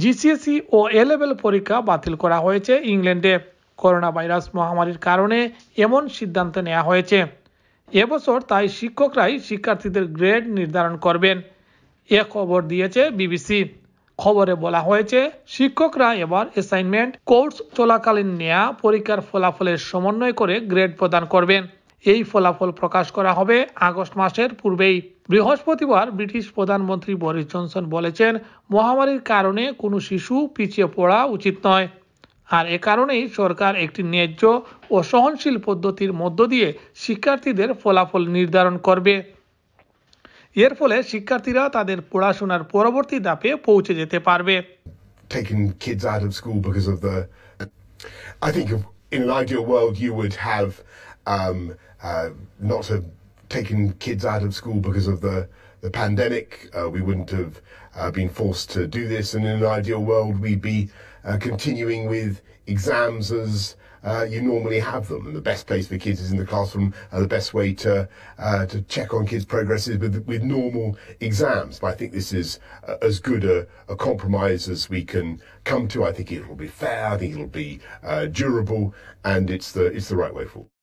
জিসিএসি e ও এ level পরীক্ষা বাতিল করা হয়েছে ইংল্যান্ডে করোনা ভাইরাস মহামারীর কারণে এমন সিদ্ধান্ত নেওয়া হয়েছে এবছর তাই শিক্ষকরাই শিক্ষার্থীদের গ্রেড নির্ধারণ করবেন এ খবর দিয়েছে বিবিসি খবরে বলা হয়েছে শিক্ষকরা এবার অ্যাসাইনমেন্ট কোর্স চলাকালীন নেয়া পরীক্ষার ফলাফলের সমন্বয় করে গ্রেড প্রদান করবেন এই ফলাফল প্রকাশ করা হবে আগস্ট মাসের পূর্বেই বৃহস্পতিবার ব্রিটিশ প্রধানমন্ত্রী বরিস জনসন বলেছেন মহামারীর কারণে কোনো শিশু পিছিয়ে পড়া উচিত নয় আর এ কারণেই সরকার একটি ন্যায্য ও সহনশীল পদ্ধতির মধ্য দিয়ে শিক্ষার্থীদের ফলাফল নির্ধারণ করবে এর ফলে শিক্ষার্থীরা তাদের পড়াশোনার পরবর্তী ধাপে পৌঁছে যেতে পারবে Taking kids out of school because of the, I think of in an ideal world, you would have um, uh, not a taken kids out of school because of the the pandemic. Uh, we wouldn't have uh, been forced to do this, and in an ideal world, we'd be uh, continuing with exams as uh, you normally have them. And the best place for kids is in the classroom. Uh, the best way to uh, to check on kids' progress is with with normal exams. But I think this is as good a, a, compromise as we can come to. I think it'll be fair. I think it'll be durable, and it's the it's the right way forward.